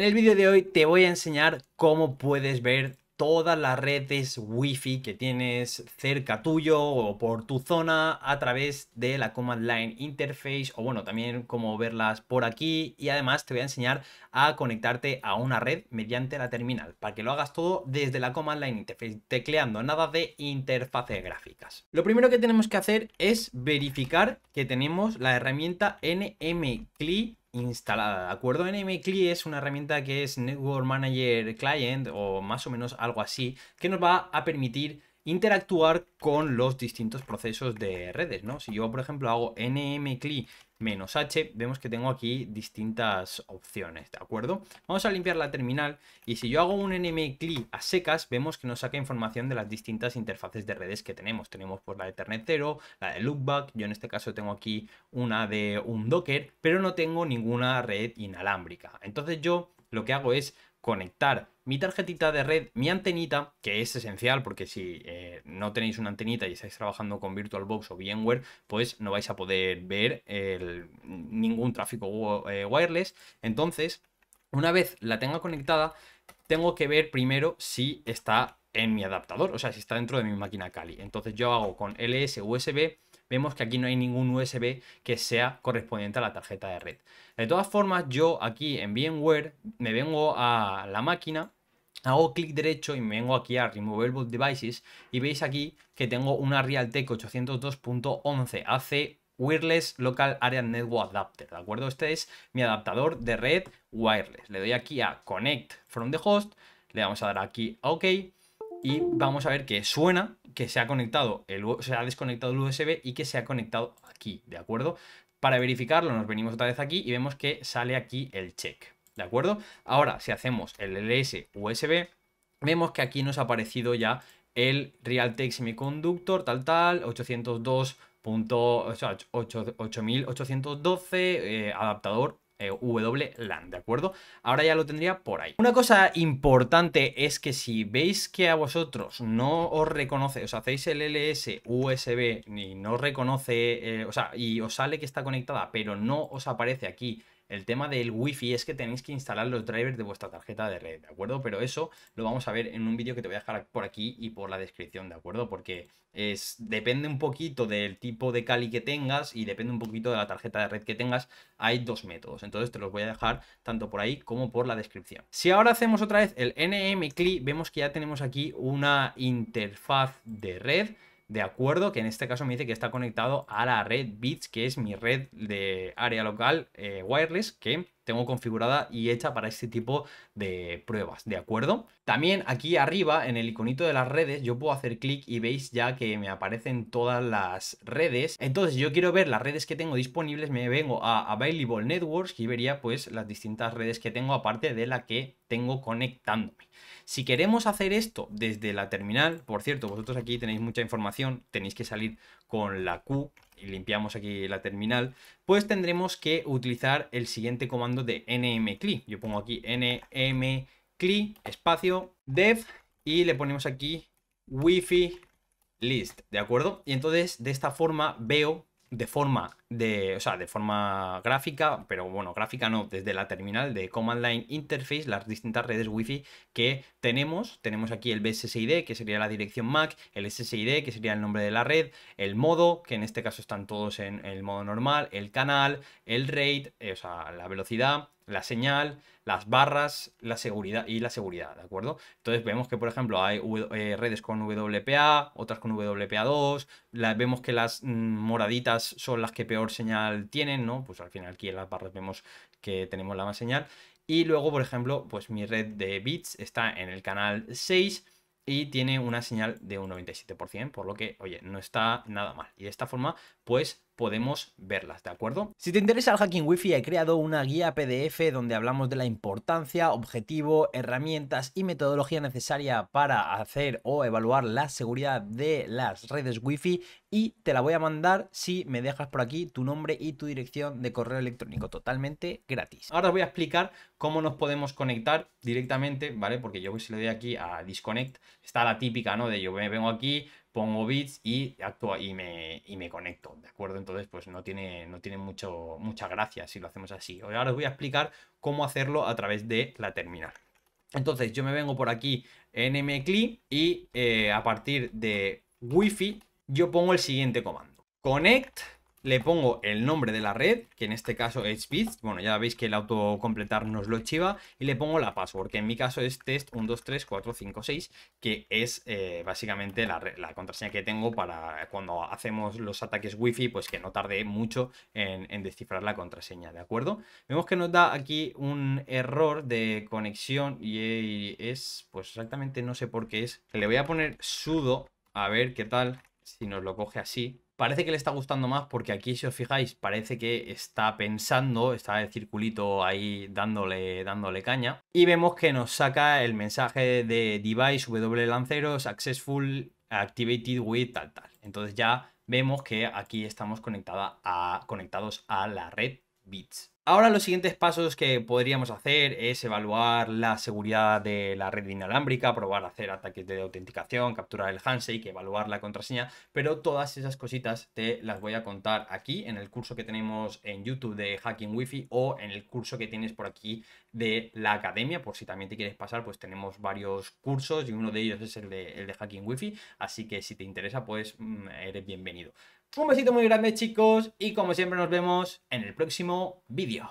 En el vídeo de hoy te voy a enseñar cómo puedes ver todas las redes wifi que tienes cerca tuyo o por tu zona a través de la Command Line Interface o bueno, también cómo verlas por aquí y además te voy a enseñar a conectarte a una red mediante la terminal para que lo hagas todo desde la Command Line Interface tecleando nada de interfaces gráficas. Lo primero que tenemos que hacer es verificar que tenemos la herramienta NMCLI instalada, ¿de acuerdo? NMCLI es una herramienta que es Network Manager Client o más o menos algo así, que nos va a permitir interactuar con los distintos procesos de redes, ¿no? Si yo, por ejemplo, hago nmcli h, vemos que tengo aquí distintas opciones, ¿de acuerdo? Vamos a limpiar la terminal y si yo hago un nmcli a secas, vemos que nos saca información de las distintas interfaces de redes que tenemos. Tenemos pues la de Ethernet 0, la de loopback, yo en este caso tengo aquí una de un docker, pero no tengo ninguna red inalámbrica. Entonces yo lo que hago es conectar mi tarjetita de red, mi antenita, que es esencial porque si eh, no tenéis una antenita y estáis trabajando con VirtualBox o VMware, pues no vais a poder ver ningún tráfico eh, wireless. Entonces, una vez la tenga conectada, tengo que ver primero si está en mi adaptador, o sea, si está dentro de mi máquina Kali. Entonces yo hago con LS USB, vemos que aquí no hay ningún USB que sea correspondiente a la tarjeta de red. De todas formas, yo aquí en VMware me vengo a la máquina Hago clic derecho y me vengo aquí a Removable Devices y veis aquí que tengo una Realtek 802.11 AC Wireless Local Area Network Adapter, ¿de acuerdo? Este es mi adaptador de red wireless. Le doy aquí a Connect from the host, le vamos a dar aquí a OK y vamos a ver que suena que se ha conectado, el, se ha desconectado el USB y que se ha conectado aquí, ¿de acuerdo? Para verificarlo nos venimos otra vez aquí y vemos que sale aquí el check. ¿de acuerdo? Ahora, si hacemos el LS USB, vemos que aquí nos ha aparecido ya el Realtek Semiconductor, tal, tal, 802. Eh, adaptador eh, WLAN, ¿de acuerdo? Ahora ya lo tendría por ahí. Una cosa importante es que si veis que a vosotros no os reconoce, os hacéis el LS USB y no reconoce, eh, o sea, y os sale que está conectada, pero no os aparece aquí el tema del wifi es que tenéis que instalar los drivers de vuestra tarjeta de red, ¿de acuerdo? Pero eso lo vamos a ver en un vídeo que te voy a dejar por aquí y por la descripción, ¿de acuerdo? Porque es, depende un poquito del tipo de Cali que tengas y depende un poquito de la tarjeta de red que tengas, hay dos métodos. Entonces te los voy a dejar tanto por ahí como por la descripción. Si ahora hacemos otra vez el NM CLI, vemos que ya tenemos aquí una interfaz de red de acuerdo, que en este caso me dice que está conectado a la red Bits, que es mi red de área local eh, wireless, que tengo configurada y hecha para este tipo de pruebas, ¿de acuerdo? También aquí arriba en el iconito de las redes yo puedo hacer clic y veis ya que me aparecen todas las redes. Entonces yo quiero ver las redes que tengo disponibles, me vengo a Available Networks y vería pues las distintas redes que tengo aparte de la que tengo conectándome. Si queremos hacer esto desde la terminal, por cierto, vosotros aquí tenéis mucha información, tenéis que salir con la Q limpiamos aquí la terminal, pues tendremos que utilizar el siguiente comando de nmcli. Yo pongo aquí nmcli espacio dev y le ponemos aquí wifi list, ¿de acuerdo? Y entonces de esta forma veo de forma de, o sea, de forma gráfica, pero bueno, gráfica no, desde la terminal de Command Line Interface, las distintas redes Wi-Fi que tenemos. Tenemos aquí el BSSID, que sería la dirección MAC, el SSID, que sería el nombre de la red, el modo, que en este caso están todos en el modo normal, el canal, el rate, eh, o sea, la velocidad, la señal, las barras, la seguridad y la seguridad, ¿de acuerdo? Entonces vemos que, por ejemplo, hay eh, redes con WPA, otras con WPA2, vemos que las mm, moraditas son las que peor señal tienen, ¿no? Pues al final aquí en las barras vemos que tenemos la más señal. Y luego, por ejemplo, pues mi red de bits está en el canal 6 y tiene una señal de un 97%, por lo que, oye, no está nada mal. Y de esta forma, pues podemos verlas, ¿de acuerdo? Si te interesa el hacking wifi, he creado una guía PDF donde hablamos de la importancia, objetivo, herramientas y metodología necesaria para hacer o evaluar la seguridad de las redes wifi y te la voy a mandar si me dejas por aquí tu nombre y tu dirección de correo electrónico totalmente gratis. Ahora voy a explicar cómo nos podemos conectar directamente, ¿vale? Porque yo si le doy aquí a disconnect, está la típica, ¿no? De yo me vengo aquí, pongo bits y actúa y me, y me conecto, ¿de acuerdo? Entonces, pues no tiene, no tiene mucho, mucha gracia si lo hacemos así. Ahora os voy a explicar cómo hacerlo a través de la terminal. Entonces, yo me vengo por aquí en mcli y eh, a partir de wifi yo pongo el siguiente comando. Connect le pongo el nombre de la red, que en este caso es bits, bueno, ya veis que el autocompletar nos lo chiva, y le pongo la password, que en mi caso es test 123456, que es eh, básicamente la, contraseña que tengo para cuando hacemos los ataques wifi, pues que no tarde mucho en, en, descifrar la contraseña, ¿de acuerdo? Vemos que nos da aquí un error de conexión y es, pues exactamente no sé por qué es. Le voy a poner sudo, a ver qué tal, si nos lo coge así. Parece que le está gustando más porque aquí, si os fijáis, parece que está pensando, está el circulito ahí dándole, dándole caña. Y vemos que nos saca el mensaje de device W lanceros successful activated with tal tal. Entonces ya vemos que aquí estamos conectados a la red bits. Ahora los siguientes pasos que podríamos hacer es evaluar la seguridad de la red inalámbrica, probar hacer ataques de autenticación, capturar el handshake, evaluar la contraseña, pero todas esas cositas te las voy a contar aquí en el curso que tenemos en YouTube de Hacking Wi-Fi o en el curso que tienes por aquí de la academia, por si también te quieres pasar, pues tenemos varios cursos y uno de ellos es el de, Hacking Wi-Fi, así que si te interesa, pues mm, eres bienvenido. Un besito muy grande chicos y como siempre nos vemos en el próximo vídeo.